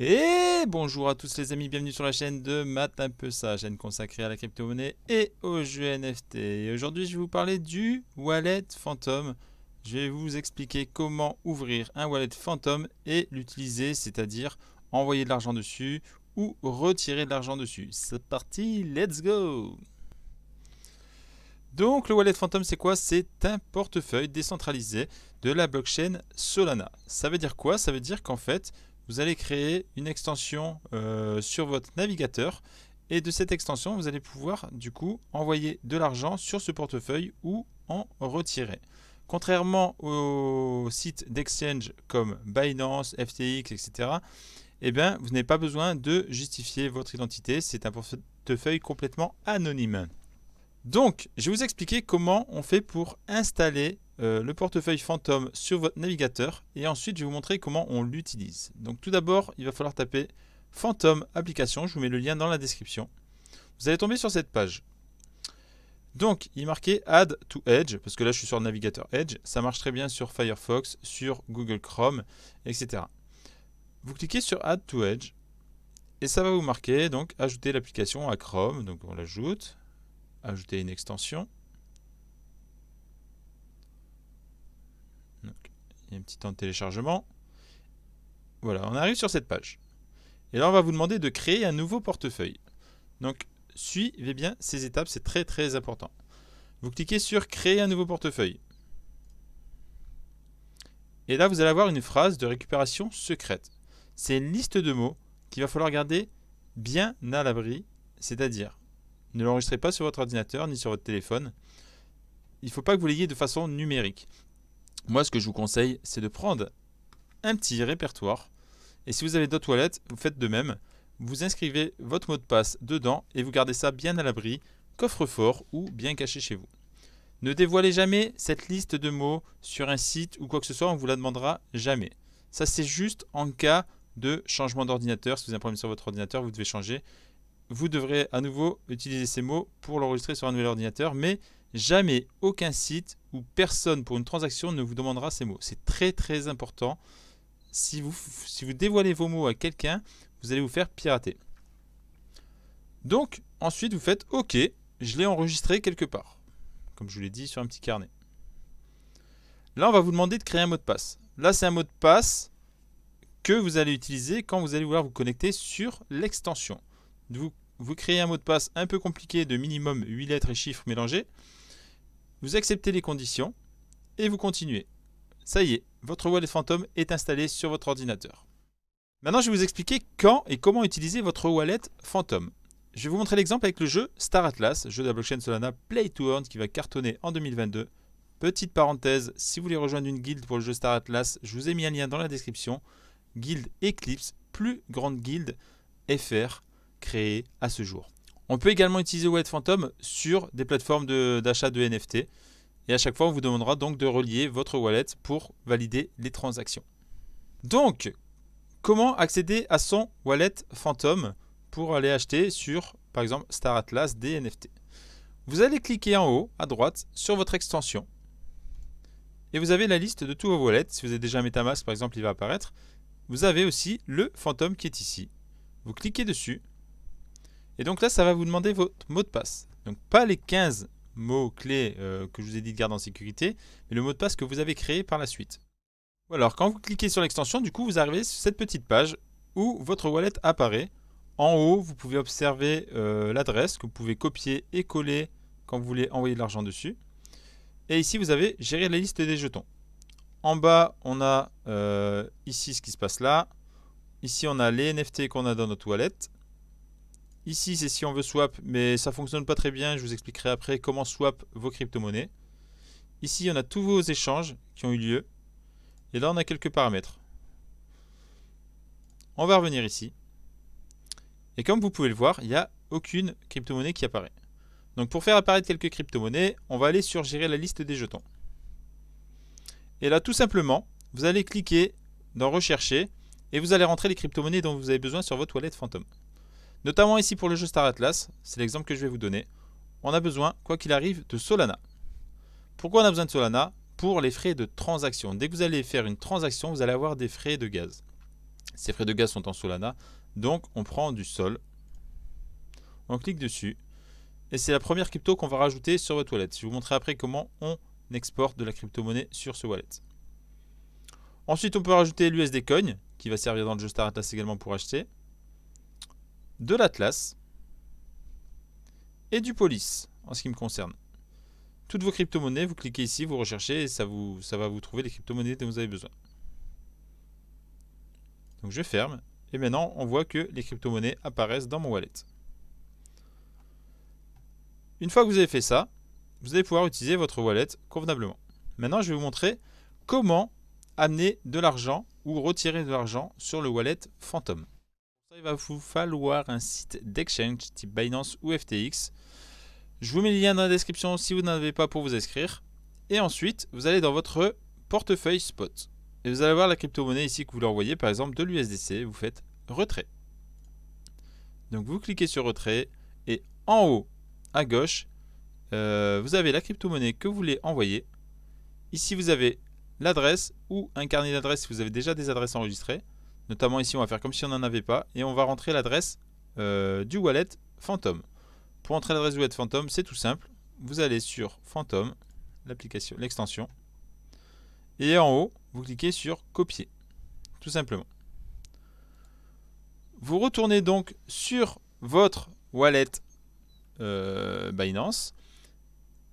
Et bonjour à tous les amis, bienvenue sur la chaîne de Matin un peu ça, chaîne consacrée à la crypto-monnaie et aux jeux NFT. Et aujourd'hui, je vais vous parler du wallet fantôme. Je vais vous expliquer comment ouvrir un wallet fantôme et l'utiliser, c'est-à-dire envoyer de l'argent dessus ou retirer de l'argent dessus. C'est parti, let's go donc le wallet fantôme c'est quoi C'est un portefeuille décentralisé de la blockchain Solana. Ça veut dire quoi Ça veut dire qu'en fait vous allez créer une extension euh, sur votre navigateur et de cette extension, vous allez pouvoir du coup envoyer de l'argent sur ce portefeuille ou en retirer. Contrairement aux sites d'exchange comme Binance, FTX, etc., eh bien, vous n'avez pas besoin de justifier votre identité. C'est un portefeuille complètement anonyme. Donc, je vais vous expliquer comment on fait pour installer euh, le portefeuille Phantom sur votre navigateur et ensuite je vais vous montrer comment on l'utilise. Donc tout d'abord, il va falloir taper Phantom application, je vous mets le lien dans la description. Vous allez tomber sur cette page. Donc, il est marqué Add to Edge, parce que là je suis sur le navigateur Edge, ça marche très bien sur Firefox, sur Google Chrome, etc. Vous cliquez sur Add to Edge et ça va vous marquer donc ajouter l'application à Chrome, donc on l'ajoute, ajouter une extension. Il y a un petit temps de téléchargement. Voilà, on arrive sur cette page. Et là, on va vous demander de créer un nouveau portefeuille. Donc, suivez bien ces étapes, c'est très très important. Vous cliquez sur « Créer un nouveau portefeuille ». Et là, vous allez avoir une phrase de récupération secrète. C'est une liste de mots qu'il va falloir garder bien à l'abri, c'est-à-dire ne l'enregistrez pas sur votre ordinateur ni sur votre téléphone. Il ne faut pas que vous l'ayez de façon numérique. Moi, ce que je vous conseille, c'est de prendre un petit répertoire. Et si vous avez d'autres toilettes, vous faites de même. Vous inscrivez votre mot de passe dedans et vous gardez ça bien à l'abri, coffre-fort ou bien caché chez vous. Ne dévoilez jamais cette liste de mots sur un site ou quoi que ce soit, on vous la demandera jamais. Ça, c'est juste en cas de changement d'ordinateur. Si vous avez un problème sur votre ordinateur, vous devez changer. Vous devrez à nouveau utiliser ces mots pour l'enregistrer sur un nouvel ordinateur, mais Jamais aucun site ou personne pour une transaction ne vous demandera ces mots. C'est très très important. Si vous, si vous dévoilez vos mots à quelqu'un, vous allez vous faire pirater. Donc ensuite vous faites OK, je l'ai enregistré quelque part. Comme je vous l'ai dit sur un petit carnet. Là on va vous demander de créer un mot de passe. Là c'est un mot de passe que vous allez utiliser quand vous allez vouloir vous connecter sur l'extension. Vous, vous créez un mot de passe un peu compliqué de minimum 8 lettres et chiffres mélangés. Vous acceptez les conditions et vous continuez. Ça y est, votre wallet fantôme est installé sur votre ordinateur. Maintenant, je vais vous expliquer quand et comment utiliser votre wallet fantôme. Je vais vous montrer l'exemple avec le jeu Star Atlas, jeu de la blockchain Solana Play to Earn qui va cartonner en 2022. Petite parenthèse, si vous voulez rejoindre une guilde pour le jeu Star Atlas, je vous ai mis un lien dans la description. Guild Eclipse, plus grande guilde FR créée à ce jour. On peut également utiliser Wallet Phantom sur des plateformes d'achat de, NFT. Et à chaque fois, on vous demandera donc de relier votre wallet pour valider les transactions. Donc, comment accéder à son wallet Phantom pour aller acheter sur, par exemple, Star Atlas des NFT Vous allez cliquer en haut, à droite, sur votre extension. Et vous avez la liste de tous vos wallets. Si vous avez déjà Metamask, par exemple, il va apparaître. Vous avez aussi le Phantom qui est ici. Vous cliquez dessus. Et donc là, ça va vous demander votre mot de passe. Donc pas les 15 mots-clés euh, que je vous ai dit de garder en sécurité, mais le mot de passe que vous avez créé par la suite. alors, quand vous cliquez sur l'extension, du coup, vous arrivez sur cette petite page où votre wallet apparaît. En haut, vous pouvez observer euh, l'adresse que vous pouvez copier et coller quand vous voulez envoyer de l'argent dessus. Et ici, vous avez gérer la liste des jetons. En bas, on a euh, ici ce qui se passe là. Ici, on a les NFT qu'on a dans notre wallet. Ici, c'est si on veut swap, mais ça fonctionne pas très bien. Je vous expliquerai après comment swap vos crypto-monnaies. Ici, on a tous vos échanges qui ont eu lieu. Et là, on a quelques paramètres. On va revenir ici. Et comme vous pouvez le voir, il n'y a aucune crypto-monnaie qui apparaît. Donc pour faire apparaître quelques crypto-monnaies, on va aller sur gérer la liste des jetons. Et là, tout simplement, vous allez cliquer dans rechercher et vous allez rentrer les crypto-monnaies dont vous avez besoin sur votre toilette fantôme. Notamment ici pour le jeu Star Atlas, c'est l'exemple que je vais vous donner. On a besoin, quoi qu'il arrive, de Solana. Pourquoi on a besoin de Solana Pour les frais de transaction. Dès que vous allez faire une transaction, vous allez avoir des frais de gaz. Ces frais de gaz sont en Solana, donc on prend du Sol. On clique dessus. Et c'est la première crypto qu'on va rajouter sur votre wallet. Je vais vous montrer après comment on exporte de la crypto-monnaie sur ce wallet. Ensuite, on peut rajouter l'USD Coin, qui va servir dans le jeu Star Atlas également pour acheter de l'Atlas et du Police en ce qui me concerne. Toutes vos crypto-monnaies, vous cliquez ici, vous recherchez et ça, vous, ça va vous trouver les crypto-monnaies dont vous avez besoin. Donc je ferme et maintenant on voit que les crypto-monnaies apparaissent dans mon wallet. Une fois que vous avez fait ça, vous allez pouvoir utiliser votre wallet convenablement. Maintenant je vais vous montrer comment amener de l'argent ou retirer de l'argent sur le wallet Fantôme il va vous falloir un site d'exchange type Binance ou FTX. Je vous mets le lien dans la description si vous n'en avez pas pour vous inscrire. Et ensuite, vous allez dans votre portefeuille spot. Et vous allez voir la crypto-monnaie ici que vous voulez par exemple de l'USDC, vous faites retrait. Donc vous cliquez sur retrait et en haut à gauche, euh, vous avez la crypto-monnaie que vous voulez envoyer. Ici, vous avez l'adresse ou un carnet d'adresses si vous avez déjà des adresses enregistrées. Notamment ici, on va faire comme si on n'en avait pas. Et on va rentrer l'adresse euh, du wallet Phantom. Pour entrer l'adresse du wallet Phantom, c'est tout simple. Vous allez sur Phantom, l'application, l'extension. Et en haut, vous cliquez sur Copier. Tout simplement. Vous retournez donc sur votre wallet euh, Binance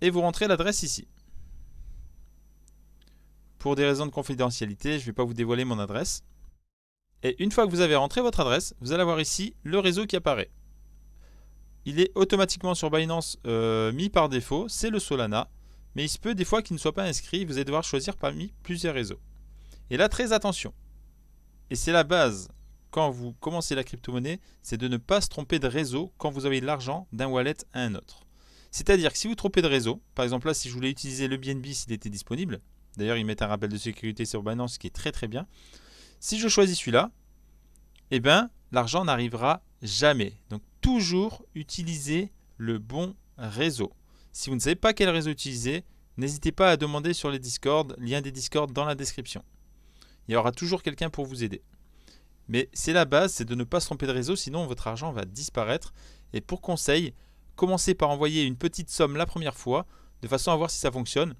et vous rentrez l'adresse ici. Pour des raisons de confidentialité, je ne vais pas vous dévoiler mon adresse. Et une fois que vous avez rentré votre adresse, vous allez voir ici le réseau qui apparaît. Il est automatiquement sur Binance euh, mis par défaut, c'est le Solana. Mais il se peut des fois qu'il ne soit pas inscrit, vous allez devoir choisir parmi plusieurs réseaux. Et là, très attention. Et c'est la base quand vous commencez la crypto-monnaie, c'est de ne pas se tromper de réseau quand vous avez de l'argent d'un wallet à un autre. C'est-à-dire que si vous trompez de réseau, par exemple là, si je voulais utiliser le BNB s'il était disponible, d'ailleurs ils mettent un rappel de sécurité sur Binance qui est très très bien, si je choisis celui-là, eh bien, l'argent n'arrivera jamais. Donc, toujours utiliser le bon réseau. Si vous ne savez pas quel réseau utiliser, n'hésitez pas à demander sur les Discord, lien des Discord dans la description. Il y aura toujours quelqu'un pour vous aider. Mais c'est la base, c'est de ne pas se tromper de réseau, sinon votre argent va disparaître. Et pour conseil, commencez par envoyer une petite somme la première fois, de façon à voir si ça fonctionne.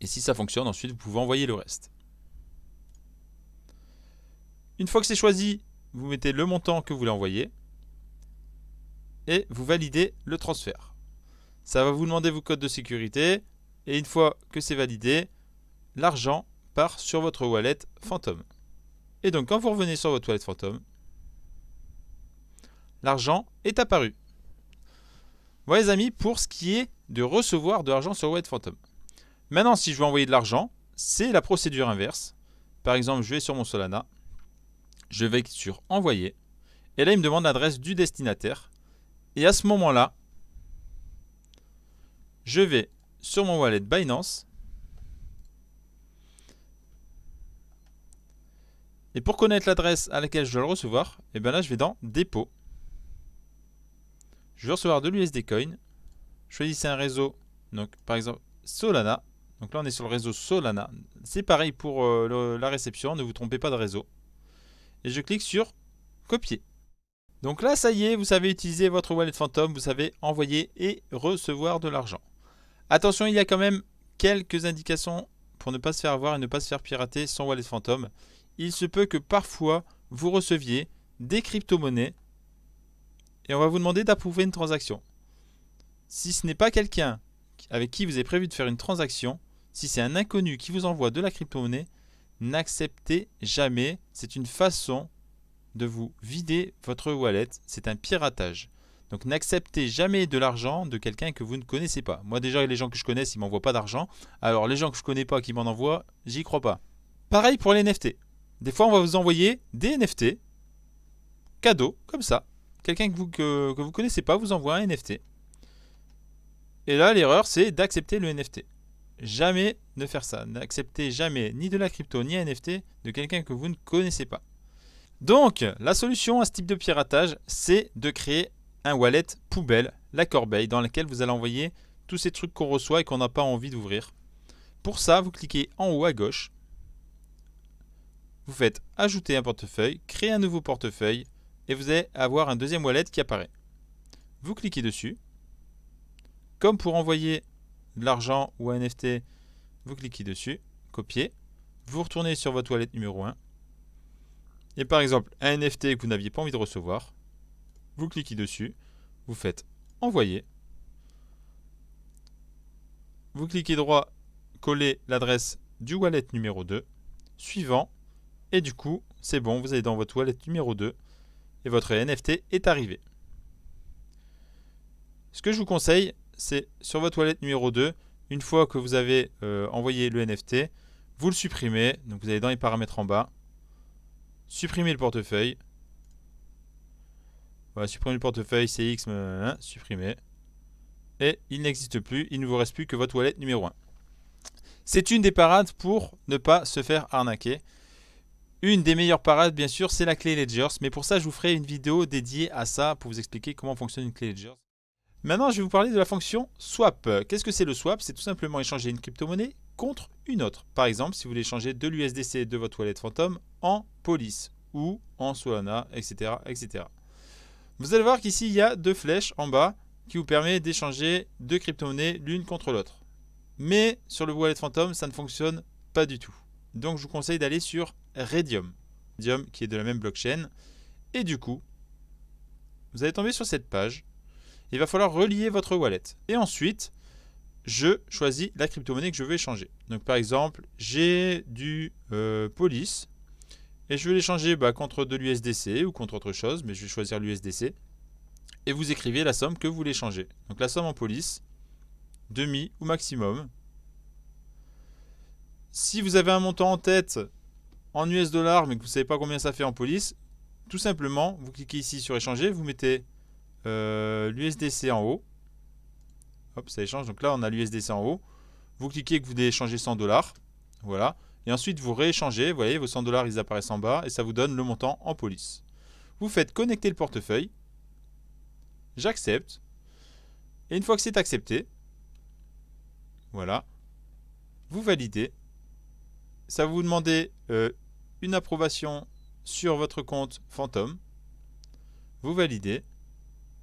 Et si ça fonctionne, ensuite vous pouvez envoyer le reste. Une fois que c'est choisi, vous mettez le montant que vous voulez envoyer et vous validez le transfert. Ça va vous demander vos codes de sécurité et une fois que c'est validé, l'argent part sur votre wallet fantôme. Et donc quand vous revenez sur votre wallet fantôme, l'argent est apparu. Voyez les amis pour ce qui est de recevoir de l'argent sur Wallet fantôme. Maintenant si je veux envoyer de l'argent, c'est la procédure inverse. Par exemple je vais sur mon Solana, je vais sur envoyer. Et là, il me demande l'adresse du destinataire. Et à ce moment-là, je vais sur mon wallet Binance. Et pour connaître l'adresse à laquelle je dois le recevoir, et eh bien là, je vais dans dépôt. Je vais recevoir de l'USD Coin. Choisissez un réseau, donc par exemple Solana. Donc là, on est sur le réseau Solana. C'est pareil pour euh, la réception, ne vous trompez pas de réseau et je clique sur copier. Donc là, ça y est, vous savez utiliser votre wallet fantôme, vous savez envoyer et recevoir de l'argent. Attention, il y a quand même quelques indications pour ne pas se faire avoir et ne pas se faire pirater son wallet fantôme. Il se peut que parfois vous receviez des crypto-monnaies et on va vous demander d'approuver une transaction. Si ce n'est pas quelqu'un avec qui vous avez prévu de faire une transaction, si c'est un inconnu qui vous envoie de la crypto-monnaie, n'acceptez jamais. C'est une façon de vous vider votre wallet. C'est un piratage. Donc n'acceptez jamais de l'argent de quelqu'un que vous ne connaissez pas. Moi déjà, les gens que je connais, ils ne m'envoient pas d'argent. Alors les gens que je ne connais pas qui m'en envoient, j'y crois pas. Pareil pour les NFT. Des fois, on va vous envoyer des NFT cadeaux, comme ça. Quelqu'un que vous ne vous connaissez pas vous envoie un NFT. Et là, l'erreur, c'est d'accepter le NFT jamais ne faire ça. N'acceptez jamais ni de la crypto ni un NFT de quelqu'un que vous ne connaissez pas. Donc, la solution à ce type de piratage, c'est de créer un wallet poubelle, la corbeille, dans laquelle vous allez envoyer tous ces trucs qu'on reçoit et qu'on n'a pas envie d'ouvrir. Pour ça, vous cliquez en haut à gauche. Vous faites ajouter un portefeuille, créer un nouveau portefeuille et vous allez avoir un deuxième wallet qui apparaît. Vous cliquez dessus. Comme pour envoyer de l'argent ou un NFT, vous cliquez dessus, copiez, vous retournez sur votre wallet numéro 1. Et par exemple, un NFT que vous n'aviez pas envie de recevoir, vous cliquez dessus, vous faites envoyer. Vous cliquez droit, collez l'adresse du wallet numéro 2, suivant, et du coup, c'est bon, vous allez dans votre wallet numéro 2 et votre NFT est arrivé. Ce que je vous conseille, c'est sur votre toilette numéro 2, une fois que vous avez euh, envoyé le NFT, vous le supprimez. Donc vous allez dans les paramètres en bas, supprimer le portefeuille. Voilà, supprimer le portefeuille, CX, x euh, hein, supprimer. Et il n'existe plus, il ne vous reste plus que votre wallet numéro 1. C'est une des parades pour ne pas se faire arnaquer. Une des meilleures parades, bien sûr, c'est la clé Ledgers. Mais pour ça, je vous ferai une vidéo dédiée à ça pour vous expliquer comment fonctionne une clé Ledgers. Maintenant, je vais vous parler de la fonction swap. Qu'est-ce que c'est le swap C'est tout simplement échanger une crypto-monnaie contre une autre. Par exemple, si vous voulez échanger de l'USDC de votre wallet Phantom en Police ou en Solana, etc. etc. Vous allez voir qu'ici, il y a deux flèches en bas qui vous permettent d'échanger deux crypto-monnaies l'une contre l'autre. Mais sur le wallet Phantom, ça ne fonctionne pas du tout. Donc, je vous conseille d'aller sur Radium, Radium qui est de la même blockchain. Et du coup, vous allez tomber sur cette page il va falloir relier votre wallet. Et ensuite, je choisis la crypto-monnaie que je veux échanger. Donc par exemple, j'ai du euh, police et je vais l'échanger bah, contre de l'USDC ou contre autre chose, mais je vais choisir l'USDC. Et vous écrivez la somme que vous voulez changer. Donc la somme en police, demi ou maximum. Si vous avez un montant en tête en US dollars mais que vous ne savez pas combien ça fait en police, tout simplement, vous cliquez ici sur échanger, vous mettez euh, l'USDC en haut. Hop, ça échange. Donc là, on a l'USDC en haut. Vous cliquez que vous échanger 100 dollars. Voilà. Et ensuite, vous rééchangez. Vous voyez, vos 100 dollars, ils apparaissent en bas. Et ça vous donne le montant en police. Vous faites connecter le portefeuille. J'accepte. Et une fois que c'est accepté, voilà, vous validez. Ça va vous demander euh, une approbation sur votre compte Fantôme Vous validez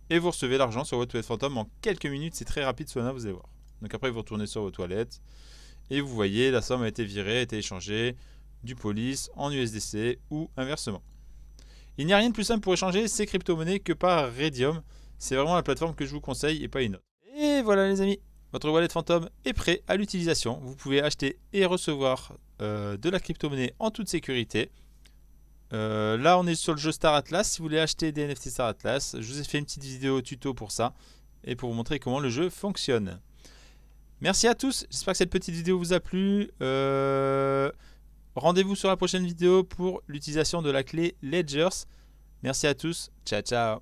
et vous recevez l'argent sur votre toilette fantôme en quelques minutes. C'est très rapide, Sona, vous allez voir. Donc après, vous retournez sur vos toilettes et vous voyez la somme a été virée, a été échangée du police en USDC ou inversement. Il n'y a rien de plus simple pour échanger ces crypto-monnaies que par Radium. C'est vraiment la plateforme que je vous conseille et pas une autre. Et voilà les amis, votre wallet fantôme est prêt à l'utilisation. Vous pouvez acheter et recevoir euh, de la crypto-monnaie en toute sécurité. Euh, là, on est sur le jeu Star Atlas. Si vous voulez acheter des NFT Star Atlas, je vous ai fait une petite vidéo tuto pour ça et pour vous montrer comment le jeu fonctionne. Merci à tous. J'espère que cette petite vidéo vous a plu. Euh, rendez-vous sur la prochaine vidéo pour l'utilisation de la clé Ledgers. Merci à tous. Ciao, ciao.